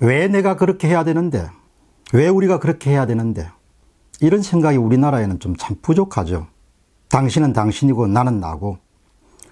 왜 내가 그렇게 해야 되는데? 왜 우리가 그렇게 해야 되는데? 이런 생각이 우리나라에는 좀 참 부족하죠. 당신은 당신이고 나는 나고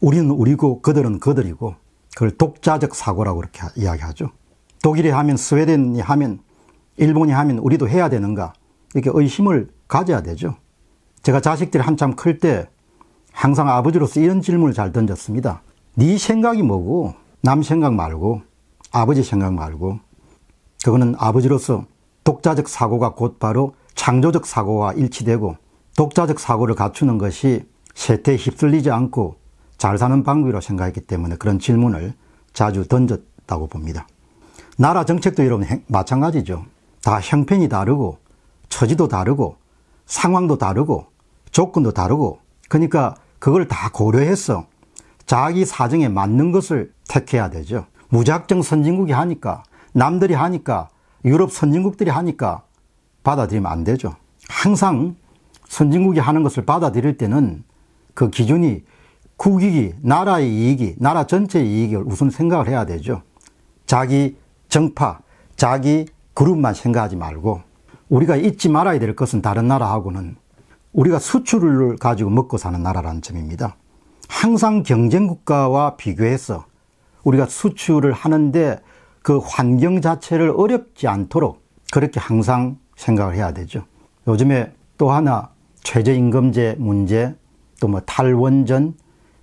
우리는 우리고 그들은 그들이고 그걸 독자적 사고라고 그렇게 이야기하죠. 독일이 하면 스웨덴이 하면 일본이 하면 우리도 해야 되는가 이렇게 의심을 가져야 되죠. 제가 자식들이 한참 클 때 항상 아버지로서 이런 질문을 잘 던졌습니다. 네 생각이 뭐고 남 생각 말고 아버지 생각 말고 그거는 아버지로서 독자적 사고가 곧바로 창조적 사고와 일치되고 독자적 사고를 갖추는 것이 세태에 휩쓸리지 않고 잘 사는 방법이라고 생각했기 때문에 그런 질문을 자주 던졌다고 봅니다. 나라 정책도 여러분 마찬가지죠. 다 형편이 다르고 처지도 다르고 상황도 다르고 조건도 다르고 그러니까 그걸 다 고려해서 자기 사정에 맞는 것을 택해야 되죠. 무작정 선진국이 하니까 남들이 하니까 유럽 선진국들이 하니까 받아들이면 안 되죠. 항상 선진국이 하는 것을 받아들일 때는 그 기준이 국익이, 나라의 이익이, 나라 전체의 이익을 우선 생각을 해야 되죠. 자기 정파, 자기 그룹만 생각하지 말고 우리가 잊지 말아야 될 것은 다른 나라하고는 우리가 수출을 가지고 먹고 사는 나라라는 점입니다. 항상 경쟁국가와 비교해서 우리가 수출을 하는데 그 환경 자체를 어렵지 않도록 그렇게 항상 생각을 해야 되죠. 요즘에 또 하나 최저임금제 문제, 또 뭐 탈원전,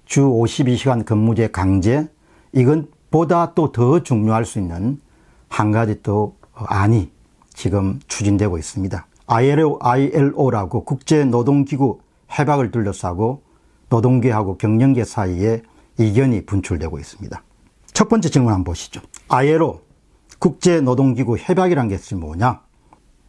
주 52시간 근무제 강제, 이건 보다 또 더 중요할 수 있는 한 가지 또 안이 지금 추진되고 있습니다. ILO, ILO라고 국제노동기구 해박을 둘러싸고 노동계하고 경영계 사이에 이견이 분출되고 있습니다. 첫 번째 질문 한번 보시죠. ILO 국제노동기구 협약이란 것이 뭐냐?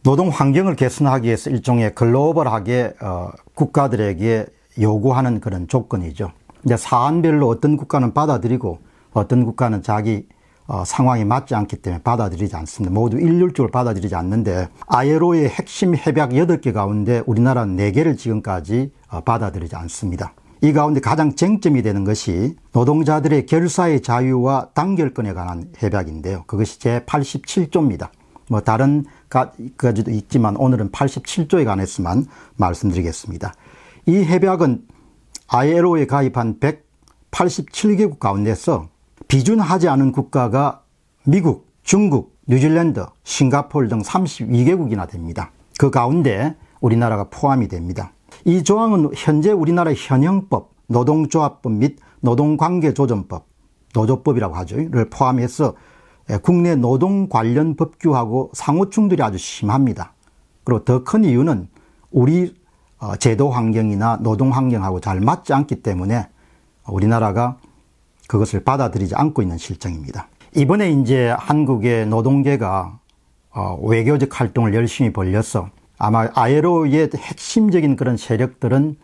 노동 환경을 개선하기 위해서 일종의 글로벌하게 어, 국가들에게 요구하는 그런 조건이죠. 이제 사안별로 어떤 국가는 받아들이고 어떤 국가는 자기 어, 상황이 맞지 않기 때문에 받아들이지 않습니다. 모두 일률적으로 받아들이지 않는데 ILO의 핵심 협약 8개 가운데 우리나라는 4개를 지금까지 어, 받아들이지 않습니다. 이 가운데 가장 쟁점이 되는 것이 노동자들의 결사의 자유와 단결권에 관한 협약인데요. 그것이 제87조입니다. 뭐 다른 가지도 있지만 오늘은 87조에 관해서만 말씀드리겠습니다. 이 협약은 ILO에 가입한 187개국 가운데서 비준하지 않은 국가가 미국, 중국, 뉴질랜드, 싱가폴 등 32개국이나 됩니다. 그 가운데 우리나라가 포함이 됩니다. 이 조항은 현재 우리나라 현행법, 노동조합법 및 노동관계조정법, 노조법이라고 하죠.를 포함해서 국내 노동 관련 법규하고 상호 충돌이 아주 심합니다. 그리고 더 큰 이유는 우리 어, 제도 환경이나 노동 환경하고 잘 맞지 않기 때문에 우리나라가 그것을 받아들이지 않고 있는 실정입니다. 이번에 이제 한국의 노동계가 어, 외교적 활동을 열심히 벌려서 아마 아예로의 핵심적인 그런 세력들은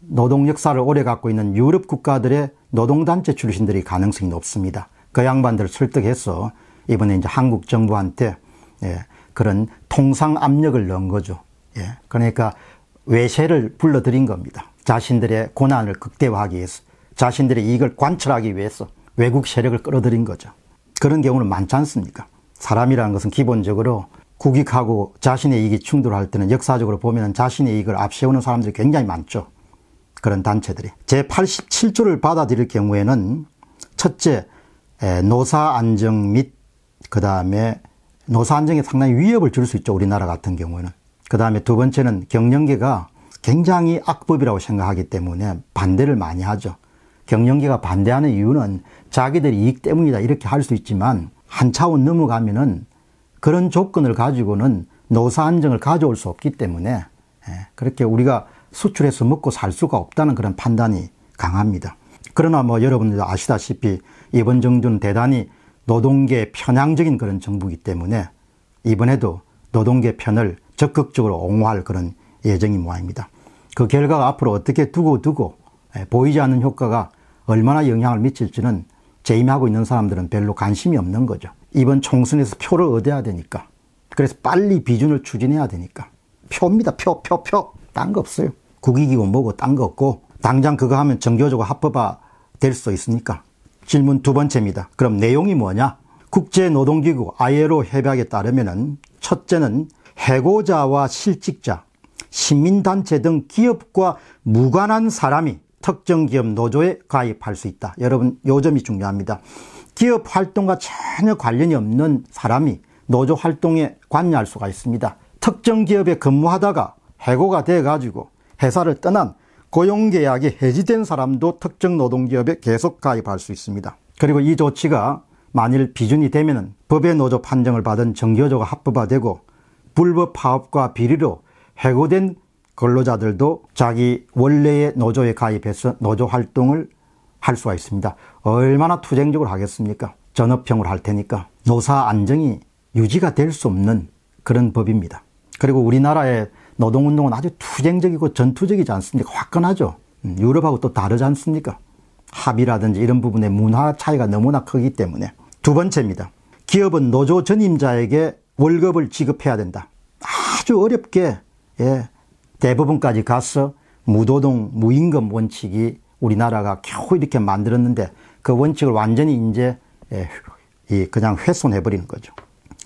노동 역사를 오래 갖고 있는 유럽 국가들의 노동단체 출신들이 가능성이 높습니다. 그 양반들을 설득해서 이번에 이제 한국 정부한테 예, 그런 통상 압력을 넣은 거죠. 예, 그러니까 외세를 불러들인 겁니다. 자신들의 고난을 극대화하기 위해서, 자신들의 이익을 관철하기 위해서 외국 세력을 끌어들인 거죠. 그런 경우는 많지 않습니까? 사람이라는 것은 기본적으로 국익하고 자신의 이익이 충돌할 때는 역사적으로 보면 자신의 이익을 앞세우는 사람들이 굉장히 많죠. 그런 단체들이. 제87조를 받아들일 경우에는 첫째, 노사 안정 및, 그 다음에 노사 안정에 상당히 위협을 줄 수 있죠. 우리나라 같은 경우에는. 그 다음에 두 번째는 경영계가 굉장히 악법이라고 생각하기 때문에 반대를 많이 하죠. 경영계가 반대하는 이유는 자기들 이익 때문이다. 이렇게 할 수 있지만 한 차원 넘어가면은 그런 조건을 가지고는 노사 안정을 가져올 수 없기 때문에 예, 그렇게 우리가 수출해서 먹고 살 수가 없다는 그런 판단이 강합니다. 그러나 뭐 여러분들 도 아시다시피 이번 정부는 대단히 노동계 편향적인 그런 정부이기 때문에 이번에도 노동계 편을 적극적으로 옹호할 그런 예정이 모양입니다. 그 결과가 앞으로 어떻게 두고 두고 예, 보이지 않는 효과가 얼마나 영향을 미칠지는 재임하고 있는 사람들은 별로 관심이 없는 거죠. 이번 총선에서 표를 얻어야 되니까. 그래서 빨리 비준을 추진해야 되니까. 표입니다. 표, 표, 표. 딴 거 없어요. 국익이고 뭐고 딴 거 없고. 당장 그거 하면 정교적으로 합법화 될 수 있으니까. 질문 두 번째입니다. 그럼 내용이 뭐냐? 국제노동기구 ILO 협약에 따르면은 첫째는 해고자와 실직자, 시민단체 등 기업과 무관한 사람이 특정 기업 노조에 가입할 수 있다. 여러분, 요 점이 중요합니다. 기업 활동과 전혀 관련이 없는 사람이 노조 활동에 관여할 수가 있습니다. 특정 기업에 근무하다가 해고가 돼가지고 회사를 떠난 고용계약이 해지된 사람도 특정 노동기업에 계속 가입할 수 있습니다. 그리고 이 조치가 만일 비준이 되면 법의 노조 판정을 받은 정교조가 합법화되고 불법 파업과 비리로 해고된 근로자들도 자기 원래의 노조에 가입해서 노조 활동을 할 수가 있습니다. 얼마나 투쟁적으로 하겠습니까? 전업형으로 할 테니까 노사 안정이 유지가 될 수 없는 그런 법입니다. 그리고 우리나라의 노동운동은 아주 투쟁적이고 전투적이지 않습니까? 화끈하죠. 음, 유럽하고 또 다르지 않습니까? 합의라든지 이런 부분의 문화 차이가 너무나 크기 때문에. 두 번째입니다. 기업은 노조 전임자에게 월급을 지급해야 된다. 아주 어렵게 예, 대부분까지 가서 무도동 무임금 원칙이 우리나라가 겨우 이렇게 만들었는데 그 원칙을 완전히 이제 예, 그냥 훼손해버리는 거죠.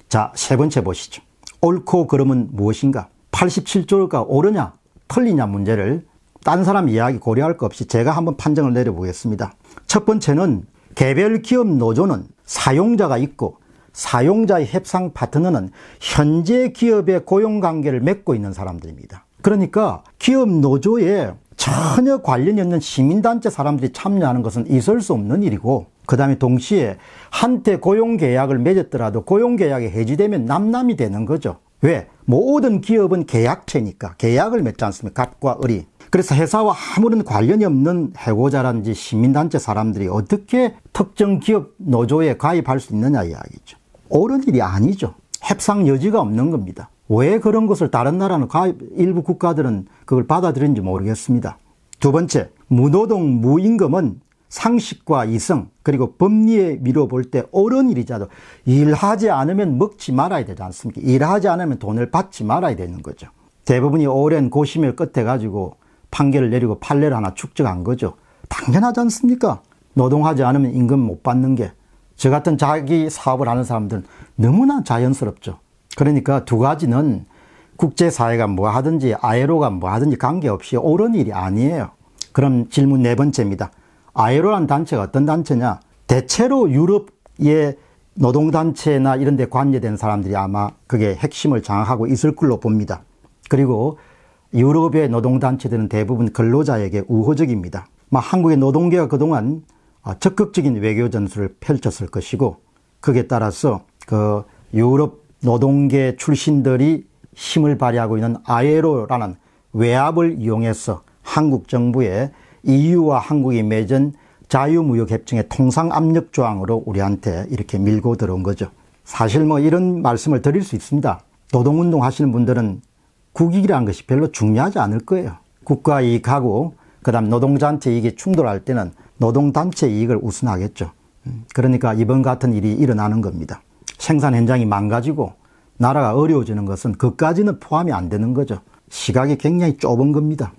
자, 세 번째 보시죠. 옳고 그름은 무엇인가? 87조가 옳으냐, 틀리냐 문제를 딴 사람 이야기 고려할 것 없이 제가 한번 판정을 내려보겠습니다. 첫 번째는 개별 기업 노조는 사용자가 있고 사용자의 협상 파트너는 현재 기업의 고용 관계를 맺고 있는 사람들입니다. 그러니까 기업 노조에 전혀 관련이 없는 시민단체 사람들이 참여하는 것은 있을 수 없는 일이고 그 다음에 동시에 한때 고용계약을 맺었더라도 고용계약이 해지되면 남남이 되는 거죠. 왜? 모든 기업은 계약체니까 계약을 맺지 않습니까? 갑과 을이. 그래서 회사와 아무런 관련이 없는 해고자라든지 시민단체 사람들이 어떻게 특정 기업 노조에 가입할 수 있느냐 이야기죠. 옳은 일이 아니죠. 협상 여지가 없는 겁니다. 왜 그런 것을 다른 나라는 일부 국가들은 그걸 받아들인지 모르겠습니다. 두 번째, 무노동 무임금은 상식과 이성 그리고 법리에 미뤄볼 때 옳은 일이자도 일하지 않으면 먹지 말아야 되지 않습니까? 일하지 않으면 돈을 받지 말아야 되는 거죠. 대부분이 오랜 고심을 끝에 가지고 판결을 내리고 판례를 하나 축적한 거죠. 당연하지 않습니까? 노동하지 않으면 임금 못 받는 게. 저 같은 자기 사업을 하는 사람들은 너무나 자연스럽죠. 그러니까 두 가지는 국제사회가 뭐 하든지 아예로가뭐 하든지 관계없이 옳은 일이 아니에요. 그럼 질문 네 번째입니다. 아예로란 단체가 어떤 단체냐? 대체로 유럽의 노동단체나 이런 데 관여된 사람들이 아마 그게 핵심을 장악하고 있을 걸로 봅니다. 그리고 유럽의 노동단체들은 대부분 근로자에게 우호적입니다. 한국의 노동계가 그동안 어, 적극적인 외교 전술을 펼쳤을 것이고, 그에 따라서 그 유럽 노동계 출신들이 힘을 발휘하고 있는 아에로라는 외압을 이용해서 한국 정부의 EU와 한국이 맺은 자유무역협정의 통상 압력 조항으로 우리한테 이렇게 밀고 들어온 거죠. 사실 뭐 이런 말씀을 드릴 수 있습니다. 노동운동 하시는 분들은 국익이라는 것이 별로 중요하지 않을 거예요. 국가 이익하고 그다음 노동자한테 이익이 충돌할 때는 노동단체 이익을 우선하겠죠. 음, 그러니까 이번 같은 일이 일어나는 겁니다. 생산 현장이 망가지고 나라가 어려워지는 것은 그까지는 포함이 안 되는 거죠. 시각이 굉장히 좁은 겁니다.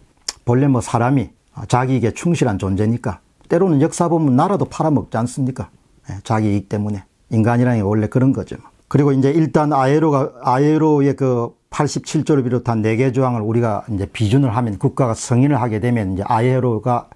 본래 뭐 사람이 자기에게 충실한 존재니까 때로는 역사 보면 나라도 팔아먹지 않습니까? 예, 자기 이익 때문에 인간이라는 게 원래 그런 거죠. 그리고 이제 일단 아에로가 아에로의 그 87조를 비롯한 4개 조항을 우리가 이제 비준을 하면 국가가 승인을 하게 되면 이제 아에로가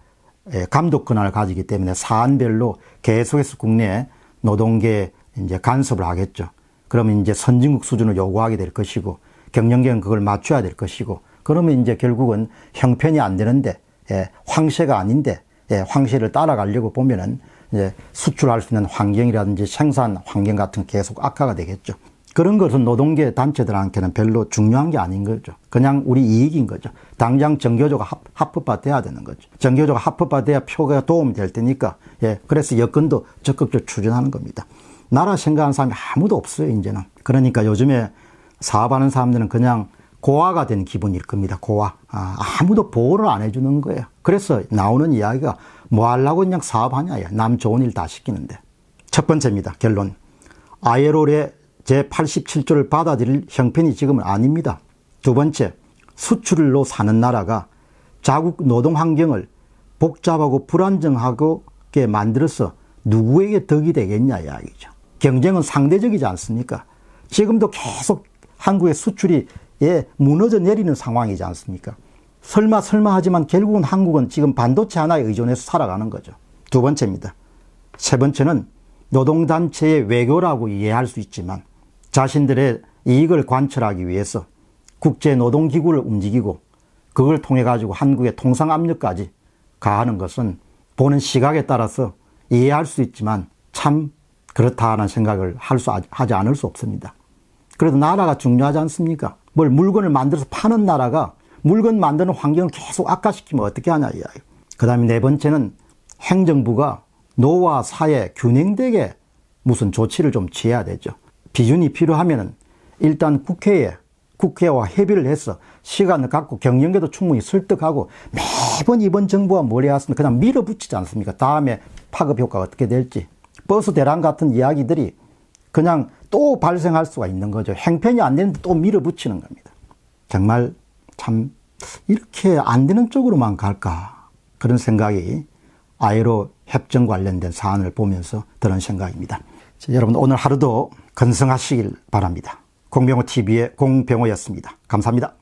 예, 감독 권한을 가지기 때문에 사안별로 계속해서 국내 노동계 이제 간섭을 하겠죠. 그러면 이제 선진국 수준을 요구하게 될 것이고 경영계는 그걸 맞춰야 될 것이고 그러면 이제 결국은 형편이 안 되는데 예, 황새가 아닌데 예, 황새를 따라가려고 보면은 이제 수출할 수 있는 환경이라든지 생산 환경 같은 계속 악화가 되겠죠. 그런 것은 노동계 단체들한테는 별로 중요한 게 아닌 거죠. 그냥 우리 이익인 거죠. 당장 정교조가 합법화돼야 되는 거죠. 정교조가 합법화돼야 표가 도움이 될 테니까. 예, 그래서 여건도 적극적으로 추진하는 겁니다. 나라 생각하는 사람이 아무도 없어요, 이제는. 그러니까 요즘에 사업하는 사람들은 그냥 고아가 된 기분일 겁니다. 고아. 아, 아무도 보호를 안 해주는 거예요. 그래서 나오는 이야기가 뭐 하려고 그냥 사업하냐. 남 좋은 일 다 시키는데. 첫 번째입니다. 결론. 아예롤의 제87조를 받아들일 형편이 지금은 아닙니다. 두 번째, 수출로 사는 나라가 자국 노동 환경을 복잡하고 불안정하게 만들어서 누구에게 덕이 되겠냐 이야기죠. 경쟁은 상대적이지 않습니까? 지금도 계속 한국의 수출이 예, 무너져 내리는 상황이지 않습니까? 설마 설마 하지만 결국은 한국은 지금 반도체 하나에 의존해서 살아가는 거죠. 두 번째입니다. 세 번째는 노동단체의 외교라고 이해할 수 있지만 자신들의 이익을 관철하기 위해서 국제노동기구를 움직이고 그걸 통해 가지고 한국의 통상 압력까지 가하는 것은 보는 시각에 따라서 이해할 수 있지만 참 그렇다는 생각을 할 수, 하지 않을 수 없습니다. 그래도 나라가 중요하지 않습니까? 뭘 물건을 만들어서 파는 나라가 물건 만드는 환경을 계속 악화시키면 어떻게 하냐 이야기. 그 다음에 네 번째는 행정부가 노와 사회 균형되게 무슨 조치를 좀 취해야 되죠. 비준이 필요하면은 일단 국회에 국회와 협의를 해서 시간을 갖고 경영계도 충분히 설득하고 매번 이번 정부와 머리 왔으면 그냥 밀어붙이지 않습니까? 다음에 파급 효과가 어떻게 될지 버스 대란 같은 이야기들이 그냥 또 발생할 수가 있는 거죠. 행편이 안 되는데 또 밀어붙이는 겁니다. 정말 참 이렇게 안 되는 쪽으로만 갈까 그런 생각이 아이로 협정 관련된 사안을 보면서 드는 생각입니다. 여러분 오늘 하루도 건승하시길 바랍니다. 공병호 TV의 공병호였습니다. 감사합니다.